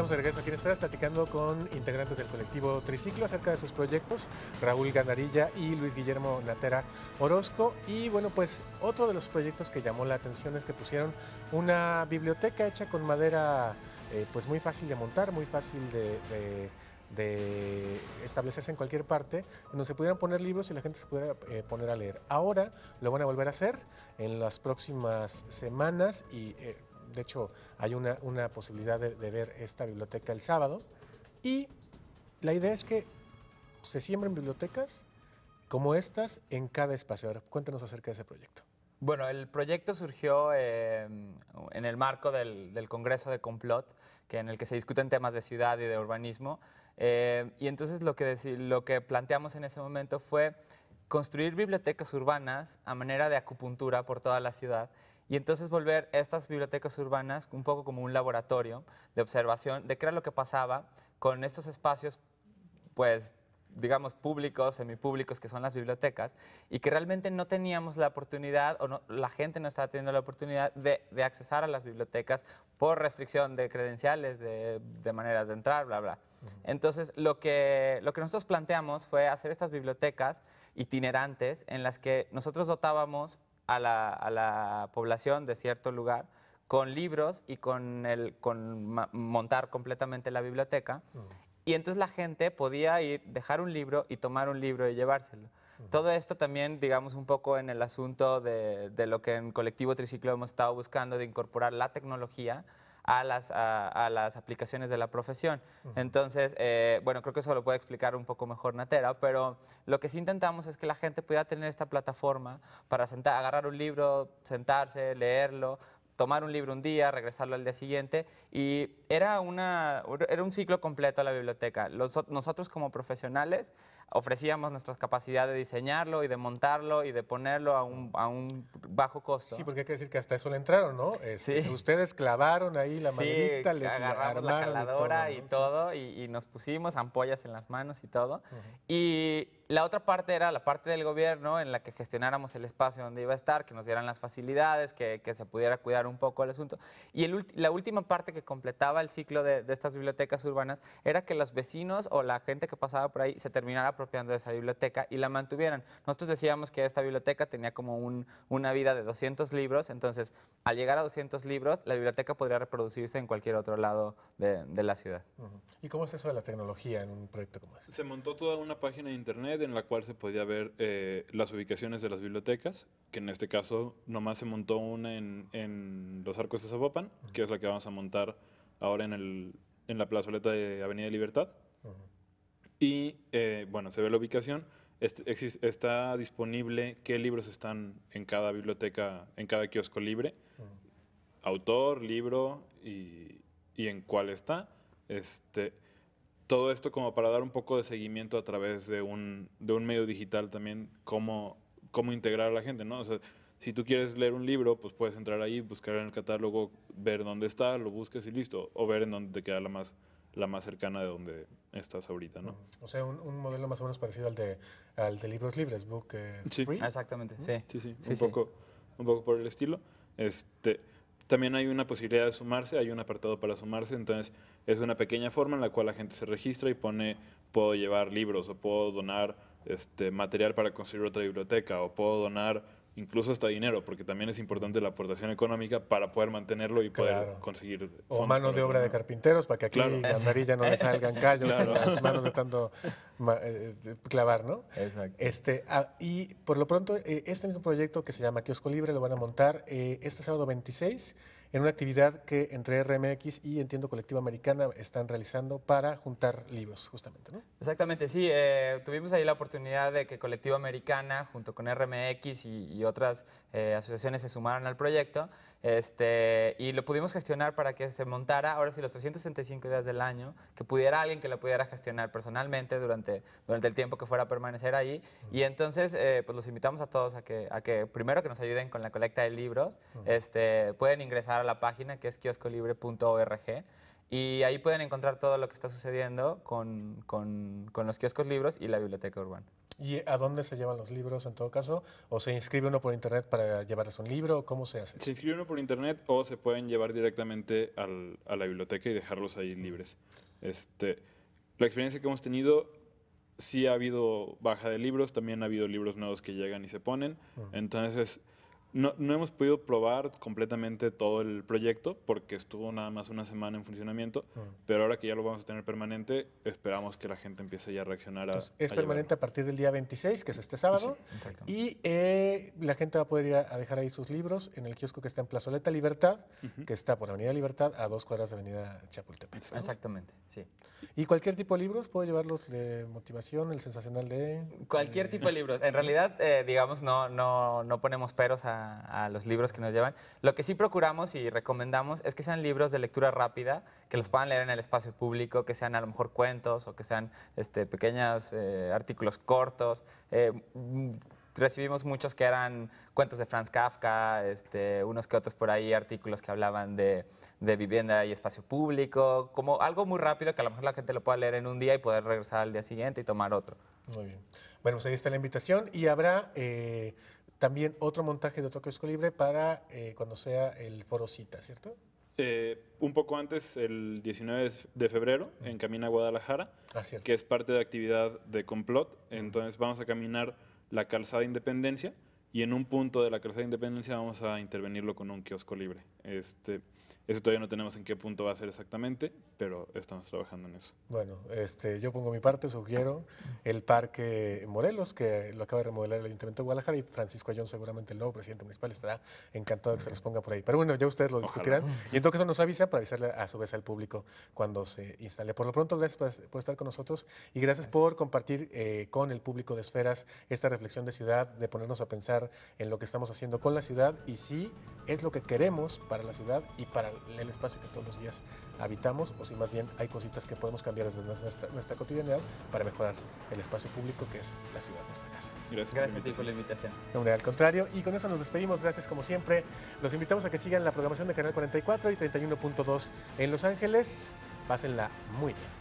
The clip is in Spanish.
Estamos de regreso aquí en Esferas platicando con integrantes del colectivo Triciclo acerca de sus proyectos, Raúl Ganarilla y Luis Guillermo Natera Orozco. Y bueno, pues otro de los proyectos que llamó la atención es que pusieron una biblioteca hecha con madera eh, pues muy fácil de montar, muy fácil de, establecerse en cualquier parte, en donde se pudieran poner libros y la gente se pudiera eh, poner a leer. Ahora lo van a volver a hacer en las próximas semanas y eh, de hecho, hay una, una posibilidad de, ver esta biblioteca el sábado. Y la idea es que se siembren bibliotecas como estas en cada espacio. Ahora, cuéntanos acerca de ese proyecto. Bueno, el proyecto surgió em, en el marco del, Congreso de Complot, que en el que se discuten temas de ciudad y de urbanismo. Em, y entonces lo que, lo que planteamos en ese momento fue construir bibliotecas urbanas a manera de acupuntura por toda la ciudad y entonces volver estas bibliotecas urbanas un poco como un laboratorio de observación de crear lo que pasaba con estos espacios, pues digamos, públicos, semipúblicos, que son las bibliotecas, y que realmente no teníamos la oportunidad, o la gente no estaba teniendo la oportunidad de, de accesar a las bibliotecas por restricción de credenciales, de, de manera de entrar, bla, bla. Entonces, lo que, lo que nosotros planteamos fue hacer estas bibliotecas itinerantes en las que nosotros dotábamos a la, población de cierto lugar con libros y con, el, con montar completamente la biblioteca. Mm. Y entonces la gente podía ir, dejar un libro y tomar un libro y llevárselo. Mm. Todo esto también, digamos, un poco en el asunto de, de, lo que en Colectivo Triciclo hemos estado buscando, de incorporar la tecnología a las, a, las aplicaciones de la profesión. Entonces, eh, bueno, creo que eso lo puede explicar un poco mejor Natera, pero lo que sí intentamos es que la gente pudiera tener esta plataforma para agarrar un libro, sentarse, leerlo, tomar un libro un día, regresarlo al día siguiente. Y era, una, era un ciclo completo a la biblioteca. nosotros como profesionales ofrecíamos nuestras capacidades de diseñarlo y de montarlo y de ponerlo a un, bajo costo. Sí, porque hay que decir que hasta eso le entraron, ¿no? Este, sí. Ustedes clavaron ahí la manita, le clavaron la caladora y todo, y, nos pusimos ampollas en las manos y todo. Y la otra parte era la parte del gobierno en la que gestionáramos el espacio donde iba a estar, que nos dieran las facilidades, que, que se pudiera cuidar un poco el asunto. Y la última parte que completaba el ciclo de, de estas bibliotecas urbanas era que los vecinos o la gente que pasaba por ahí se terminara apropiando de esa biblioteca y la mantuvieran. Nosotros decíamos que esta biblioteca tenía como una vida de 200 libros, entonces al llegar a 200 libros, la biblioteca podría reproducirse en cualquier otro lado de, la ciudad. ¿Y cómo es eso de la tecnología en un proyecto como este? Se montó toda una página de internet en la cual se podía ver eh, las ubicaciones de las bibliotecas, que en este caso nomás se montó una en, los arcos de Zapopan, que es la que vamos a montar ahora en, la plazoleta de Avenida Libertad. Y eh, bueno, se ve la ubicación. está disponible qué libros están en cada biblioteca, en cada kiosco libre. Autor, libro y, en cuál está. Este, todo esto como para dar un poco de seguimiento a través de un, de un medio digital también, cómo, cómo integrar a la gente, ¿no? si tú quieres leer un libro, pues puedes entrar ahí, buscar en el catálogo, ver dónde está, lo busques y listo, o ver en dónde te queda la más la más cercana de donde estás ahorita, ¿no? O sea, un, modelo más o menos parecido al de, al de libros libres, book eh, sí. Free. Exactamente, sí. Sí, sí, sí un, Poco, un poco por el estilo. Este, también hay una posibilidad de sumarse, hay un apartado para sumarse, entonces es una pequeña forma en la cual la gente se registra y pone, puedo llevar libros o puedo donar este, material para construir otra biblioteca o puedo donar incluso hasta dinero, porque también es importante la aportación económica para poder mantenerlo y poder conseguir O mano de obra de carpinteros para que aquí claro. la amarilla no le salgan callos las manos de tanto eh, clavar, ¿no? Exacto. Este, ah, y por lo pronto, eh, este mismo proyecto que se llama Kiosco Libre lo van a montar eh, este sábado 26 en una actividad que entre RMX y Entiendo Colectiva Americana están realizando para juntar libros, justamente, ¿no? Exactamente, sí. Eh, tuvimos ahí la oportunidad de que Colectiva Americana, junto con RMX y, otras eh, asociaciones, se sumaran al proyecto este, y lo pudimos gestionar para que se montara, ahora sí, los 365 días del año, que pudiera alguien que lo pudiera gestionar personalmente durante, durante el tiempo que fuera a permanecer ahí. Y entonces, eh, pues los invitamos a todos a que, primero que nos ayuden con la colecta de libros. Este, pueden ingresar a la página que es kioscolibre.org. Y ahí pueden encontrar todo lo que está sucediendo con, con, con los kioscos libros y la biblioteca urbana. ¿Y a dónde se llevan los libros en todo caso? ¿O se inscribe uno por internet para llevarse un libro? ¿Cómo se hace? Se inscribe uno por internet o se pueden llevar directamente al, a la biblioteca y dejarlos ahí libres. Este, la experiencia que hemos tenido, sí ha habido baja de libros, también ha habido libros nuevos que llegan y se ponen. Entonces, no, hemos podido probar completamente todo el proyecto porque estuvo nada más una semana en funcionamiento, ah. pero ahora que ya lo vamos a tener permanente, esperamos que la gente empiece ya a reaccionar a... Es permanente a partir del día 26, que es este sábado, y eh, la gente va a poder ir a, dejar ahí sus libros en el kiosco que está en Plazoleta Libertad, que está por la Avenida Libertad a dos cuadras de Avenida Chapultepec. Exactamente, sí. ¿Y cualquier tipo de libros? ¿Puedo llevarlos de motivación, el sensacional de...? Cualquier eh, tipo de libros. En realidad, eh, digamos, no, no ponemos peros a a, los libros que nos llevan. Lo que sí procuramos y recomendamos es que sean libros de lectura rápida, que los puedan leer en el espacio público, que sean a lo mejor cuentos o que sean este, pequeños eh, artículos cortos. Eh, mm, recibimos muchos que eran cuentos de Franz Kafka, este, unos que otros por ahí, artículos que hablaban de, vivienda y espacio público, como algo muy rápido que a lo mejor la gente lo pueda leer en un día y poder regresar al día siguiente y tomar otro. Muy bien. Bueno, pues ahí está la invitación y habrá... Eh, también otro montaje de otro kiosco libre para eh, cuando sea el foro cita, ¿cierto? Eh, un poco antes, el 19 de febrero, en Camina a Guadalajara, ah, que es parte de actividad de complot. Entonces vamos a caminar la calzada Independencia y en un punto de la crecer de Independencia vamos a intervenirlo con un kiosco libre. Este, ese todavía no tenemos en qué punto va a ser exactamente, pero estamos trabajando en eso. Bueno, este, yo pongo mi parte, sugiero el Parque Morelos, que lo acaba de remodelar el Ayuntamiento de Guadalajara, y Francisco Ayón, seguramente el nuevo presidente municipal, estará encantado de que se los ponga por ahí. Pero bueno, ya ustedes lo discutirán. Y en todo caso nos avisan para avisarle a su vez al público cuando se instale. Por lo pronto, gracias por estar con nosotros y gracias, por compartir eh, con el público de Esferas esta reflexión de ciudad, de ponernos a pensar en lo que estamos haciendo con la ciudad y si es lo que queremos para la ciudad y para el espacio que todos los días habitamos, o si más bien hay cositas que podemos cambiar desde nuestra, cotidianidad para mejorar el espacio público que es la ciudad, nuestra casa. Gracias, Gracias por, la invitación. No, al contrario, y con eso nos despedimos. Gracias como siempre. Los invitamos a que sigan la programación de Canal 44 y 31.2 en Los Ángeles. Pásenla muy bien.